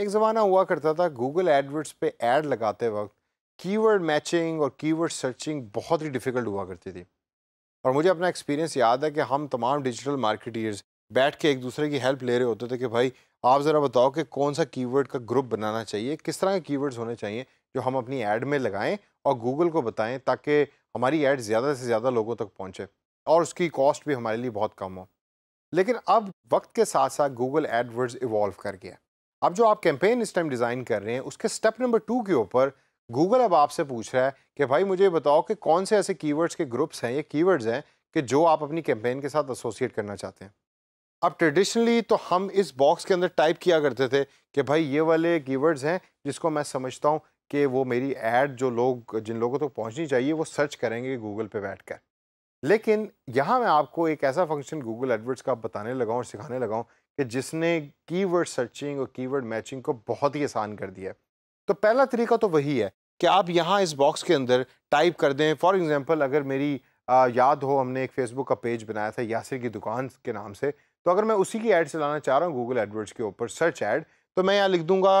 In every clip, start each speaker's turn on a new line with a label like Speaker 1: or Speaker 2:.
Speaker 1: एक ज़माना हुआ करता था गूगल एडवर्ड्स पे एड लगाते वक्त कीवर्ड मैचिंग और कीवर्ड सर्चिंग बहुत ही डिफ़िकल्ट हुआ करती थी और मुझे अपना एक्सपीरियंस याद है कि हम तमाम डिजिटल मार्केटियर्स बैठ के एक दूसरे की हेल्प ले रहे होते थे कि भाई आप ज़रा बताओ कि कौन सा कीवर्ड का ग्रुप बनाना चाहिए किस तरह के कीवर्ड्स होने चाहिए जो हम अपनी ऐड में लगाएं और गूगल को बताएं ताकि हमारी ऐड ज़्यादा से ज़्यादा लोगों तक पहुँचे और उसकी कॉस्ट भी हमारे लिए बहुत कम हो लेकिन अब वक्त के साथ साथ गूगल एडवर्ड्स इवॉल्व कर गया अब जो आप कैंपेन इस टाइम डिज़ाइन कर रहे हैं उसके स्टेप नंबर टू के ऊपर गूगल अब आपसे पूछ रहा है कि भाई मुझे बताओ कि कौन से ऐसे कीवर्ड्स के ग्रुप्स हैं या कीवर्ड्स हैं कि जो आप अपनी कैंपेन के साथ एसोसिएट करना चाहते हैं अब ट्रेडिशनली तो हम इस बॉक्स के अंदर टाइप किया करते थे कि भाई ये वाले कीवर्ड्स हैं जिसको मैं समझता हूँ कि वो मेरी एड जो लोग जिन लोगों तक तो पहुँचनी चाहिए वो सर्च करेंगे गूगल पर बैठ कर लेकिन यहाँ मैं आपको एक ऐसा फंक्शन गूगल एडवर्ड्स का बताने लगाऊँ और सिखाने लगा हूँ कि जिसने कीवर्ड सर्चिंग और कीवर्ड मैचिंग को बहुत ही आसान कर दिया है तो पहला तरीका तो वही है कि आप यहाँ इस बॉक्स के अंदर टाइप कर दें फॉर एग्ज़ाम्पल अगर मेरी आ, याद हो हमने एक फेसबुक का पेज बनाया था यासिर की दुकान के नाम से तो अगर मैं उसी की ऐड चलाना चाह रहा हूँ गूगल एडवर्ड्स के ऊपर सर्च ऐड तो मैं यहाँ लिख दूंगा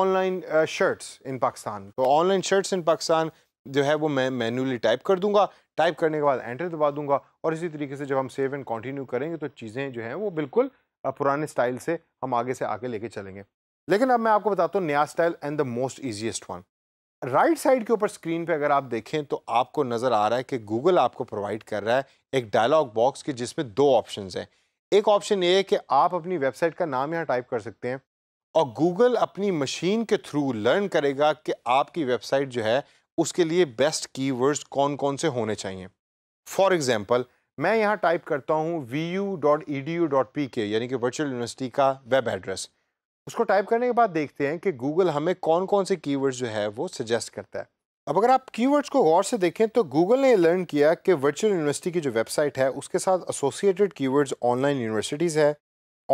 Speaker 1: ऑनलाइन शर्ट्स इन पाकिस्तान तो ऑनलाइन शर्ट्स इन पाकिस्तान जो है वो मैं मैनुअली टाइप कर दूंगा टाइप करने के बाद एंटर दबा दूंगा और इसी तरीके से जब हम सेव एंड कंटिन्यू करेंगे तो चीज़ें जो हैं वो बिल्कुल पुराने स्टाइल से हम आगे से आगे लेके चलेंगे लेकिन अब मैं आपको बताता हूँ नया style and the most easiest one right side के ऊपर स्क्रीन पे अगर आप देखें तो आपको नज़र आ रहा है कि गूगल आपको प्रोवाइड कर रहा है एक डायलॉग बॉक्स की जिसमें दो ऑप्शन हैं एक ऑप्शन ये है कि आप अपनी वेबसाइट का नाम यहाँ टाइप कर सकते हैं और गूगल अपनी मशीन के थ्रू लर्न करेगा कि आपकी वेबसाइट जो है उसके लिए बेस्ट कीवर्ड्स कौन कौन से होने चाहिए फॉर एग्ज़ाम्पल मैं यहाँ टाइप करता हूँ vu.edu.pk यानी कि वर्चुअल यूनिवर्सिटी का वेब एड्रेस उसको टाइप करने के बाद देखते हैं कि गूगल हमें कौन कौन से कीवर्ड्स जो है वो सजेस्ट करता है अब अगर आप कीवर्ड्स को गौर से देखें तो गूगल ने लर्न किया कि वर्चुअल यूनिवर्सिटी की जो वेबसाइट है उसके साथ एसोसिएटेड कीवर्ड्स ऑनलाइन यूनिवर्सिटीज़ है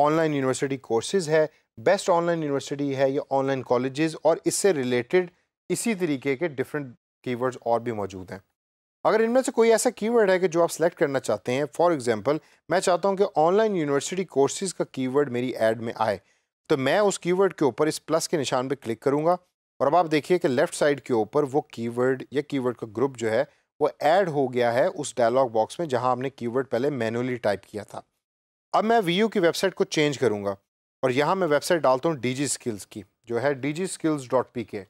Speaker 1: ऑनलाइन यूनिवर्सिटी कोर्सेज है बेस्ट ऑनलाइन यूनिवर्सिटी है या ऑनलाइन कॉलेजेस और इससे रिलेटेड इसी तरीके के डिफरेंट कीवर्ड्स और भी मौजूद हैं अगर इनमें से कोई ऐसा कीवर्ड है कि जो आप सेलेक्ट करना चाहते हैं फॉर एग्जांपल मैं चाहता हूं कि ऑनलाइन यूनिवर्सिटी कोर्सेज का कीवर्ड मेरी ऐड में आए तो मैं उस कीवर्ड के ऊपर इस प्लस के निशान पर क्लिक करूँगा और अब आप देखिए कि लेफ्ट साइड के ऊपर वो कीवर्ड या कीवर्ड का ग्रुप जो है वो ऐड हो गया है उस डायलॉग बॉक्स में जहाँ हमने कीवर्ड पहले मैनुअली टाइप किया था अब मैं वी की वेबसाइट को चेंज करूँगा और यहाँ मैं वेबसाइट डालता हूँ डी स्किल्स की जो है D G skills dot P K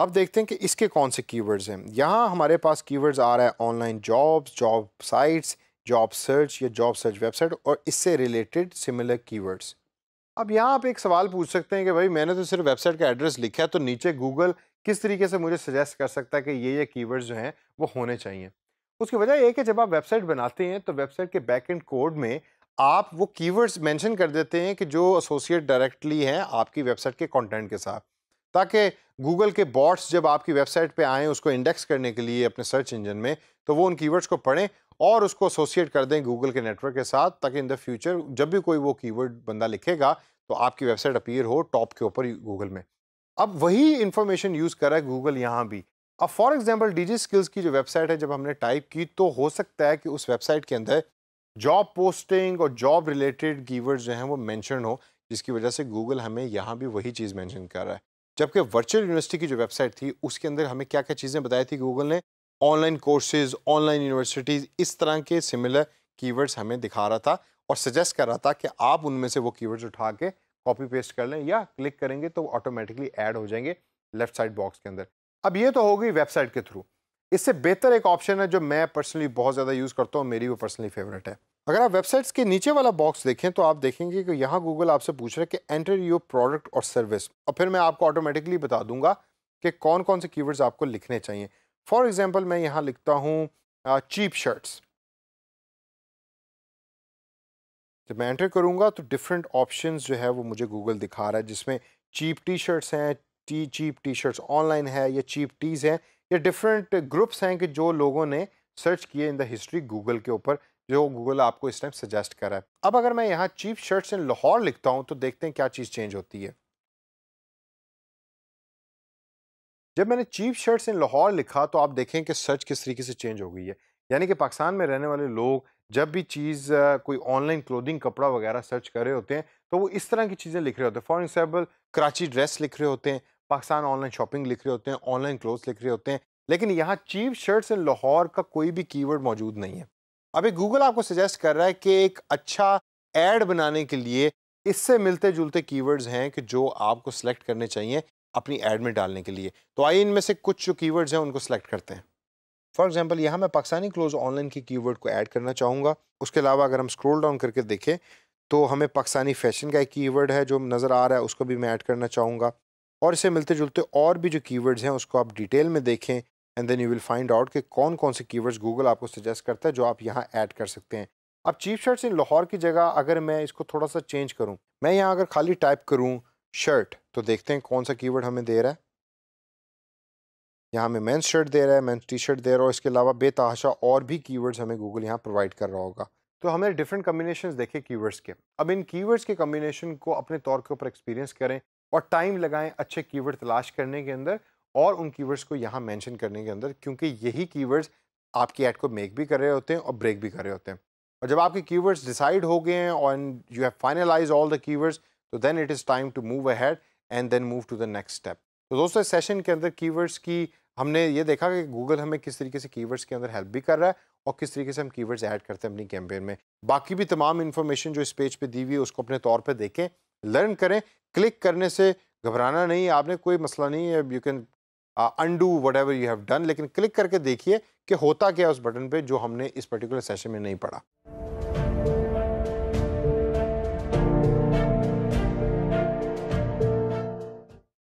Speaker 1: अब देखते हैं कि इसके कौन से कीवर्ड्स हैं यहाँ हमारे पास कीवर्ड्स आ रहा है online jobs job sites job search या जॉब सर्च वेबसाइट और इससे रिलेटेड सिमिलर कीवर्ड्स अब यहाँ आप एक सवाल पूछ सकते हैं कि भाई मैंने तो सिर्फ वेबसाइट का एड्रेस लिखा है तो नीचे गूगल किस तरीके से मुझे सजेस्ट कर सकता है कि ये ये कीवर्ड्स जो हैं वो होने चाहिए उसकी वजह यह कि जब आप वेबसाइट बनाते हैं तो वेबसाइट के बैक एंड कोड में आप वो कीवर्ड्स मेंशन कर देते हैं कि जो एसोसिएट डायरेक्टली हैं आपकी वेबसाइट के कंटेंट के साथ ताकि गूगल के बॉट्स जब आपकी वेबसाइट पे आएँ उसको इंडेक्स करने के लिए अपने सर्च इंजन में तो वो उन कीवर्ड्स को पढ़ें और उसको एसोसिएट कर दें गूगल के नेटवर्क के साथ ताकि इन द फ्यूचर जब भी कोई वो कीवर्ड बंदा लिखेगा तो आपकी वेबसाइट अपीयर हो टॉप के ऊपर गूगल में अब वही इंफॉर्मेशन यूज़ करा है गूगल यहाँ भी अब फॉर एग्जाम्पल डी स्किल्स की जो वेबसाइट है जब हमने टाइप की तो हो सकता है कि उस वेबसाइट के अंदर जॉब पोस्टिंग और जॉब रिलेटेड कीवर्ड जो हैं वो मैंशन हो जिसकी वजह से गूगल हमें यहाँ भी वही चीज़ मैंशन कर रहा है जबकि वर्चुअल यूनिवर्सिटी की जो वेबसाइट थी उसके अंदर हमें क्या क्या चीज़ें बताई थी गूगल ने ऑनलाइन कोर्सेज ऑनलाइन यूनिवर्सिटीज़ इस तरह के सिमिलर कीवर्ड्स हमें दिखा रहा था और सजेस्ट कर रहा था कि आप उनमें से वो कीवर्ड्स उठा के कॉपी पेस्ट कर लें या क्लिक करेंगे तो ऑटोमेटिकली ऐड हो जाएंगे लेफ्ट साइड बॉक्स के अंदर अब ये तो हो गई वेबसाइट के थ्रू इससे बेहतर एक ऑप्शन है जो मैं पर्सनली बहुत ज़्यादा यूज़ करता हूँ मेरी वो पर्सनली फेवरेट है अगर आप वेबसाइट्स के नीचे वाला बॉक्स देखें तो आप देखेंगे कि यहाँ गूगल आपसे पूछ रहा है कि एंटर योर प्रोडक्ट और सर्विस और फिर मैं आपको ऑटोमेटिकली बता दूंगा कि कौन कौन से कीवर्ड्स आपको लिखने चाहिए फॉर एग्जाम्पल मैं यहाँ लिखता हूँ चीप शर्ट्स जब मैं एंटर करूँगा तो डिफरेंट ऑप्शन जो है वो मुझे गूगल दिखा रहा है जिसमें चीप टी शर्ट्स हैं T cheap T shirts online है या चीप टीज़ हैं या डिफरेंट ग्रुप्स हैं कि जो लोगों ने सर्च किए इन द हिस्ट्री गूगल के ऊपर जो गूगल आपको इस टाइम सजेस्ट कर रहा है अब अगर मैं यहाँ चीप शर्ट्स इन लाहौर लिखता हूँ तो देखते हैं क्या चीज़ चेंज होती है जब मैंने चीप शर्ट्स इन लाहौर लिखा तो आप देखें कि सर्च किस तरीके से चेंज हो गई है यानी कि पाकिस्तान में रहने वाले लोग जब भी चीज़ कोई ऑनलाइन क्लोदिंग कपड़ा वगैरह सर्च कर रहे होते हैं तो वो इस तरह की चीज़ें लिख रहे होते हैं फॉर एग्जाम्पल कराची ड्रेस लिख रहे होते हैं पाकिस्तान ऑनलाइन शॉपिंग लिख रहे होते हैं ऑनलाइन क्लोथ्स लिख रहे होते हैं लेकिन यहाँ चीप शर्ट्स इन लाहौर का कोई भी कीवर्ड मौजूद नहीं है अभी गूगल आपको सजेस्ट कर रहा है कि एक अच्छा एड बनाने के लिए इससे मिलते जुलते कीवर्ड्स हैं कि जो आपको सेलेक्ट करने चाहिए अपनी एड में डालने के लिए तो आइए इनमें से कुछ जो कीवर्ड्स हैं उनको सिलेक्ट करते हैं फॉर एग्जाम्पल यहाँ मैं पाकिस्तानी क्लोज ऑनलाइन की कीवर्ड को ऐड करना चाहूँगा उसके अलावा अगर हम स्क्रोल डाउन करके देखें तो हमें पाकिस्तानी फैशन का एक कीवर्ड है जो नज़र आ रहा है उसको भी मैं ऐड करना चाहूँगा और इसे मिलते जुलते और भी जो कीवर्ड्स हैं उसको आप डिटेल में देखें and then you will find out कि कौन कौन से कीवर्ड्स गूगल आपको सजेस्ट करता है जो आप यहाँ ऐड कर सकते हैं अब चीप शर्ट्स इन लाहौर की जगह अगर मैं इसको थोड़ा सा चेंज करूँ मैं यहाँ अगर खाली टाइप करूँ शर्ट तो देखते हैं कौन सा कीवर्ड हमें दे रहा है यहाँ हमें मेन्स शर्ट दे रहा है मेन्स टी शर्ट दे रहा है और इसके अलावा बेतहाशा और भी कीवर्ड्स हमें गूगल यहाँ प्रोवाइड कर रहा होगा तो हमने डिफरेंट कम्बिनेशन देखे कीवर्ड्स के अब इन कीवर्ड्स के कम्बिनेशन को अपने तौर के ऊपर एक्सपीरियंस करें और टाइम लगाएं अच्छे कीवर्ड तलाश करने के अंदर और उन कीवर्ड्स को यहाँ मेंशन करने के अंदर क्योंकि यही कीवर्ड्स आपकी ऐड को मेक भी कर रहे होते हैं और ब्रेक भी कर रहे होते हैं और जब आपके कीवर्ड्स डिसाइड हो गए हैं और you have finalise all the keywords तो then it is time to move ahead and then move to the next step तो दोस्तों इस सेशन के अंदर कीवर्ड्स की हमने ये देखा कि गूगल हमें किस तरीके से कीवर्ड्स के अंदर हेल्प भी कर रहा है और किस तरीके से हम कीवर्ड्स ऐड करते हैं अपनी कैंपेन में बाकी भी तमाम इन्फॉर्मेशन जो इस पेज पे दी हुई है उसको अपने तौर पे देखें लर्न करें क्लिक करने से घबराना नहीं आपने कोई मसला नहीं है you can undo whatever you have done लेकिन क्लिक करके देखिए कि होता क्या उस बटन पे जो हमने इस पर्टिकुलर सेशन में नहीं पढ़ा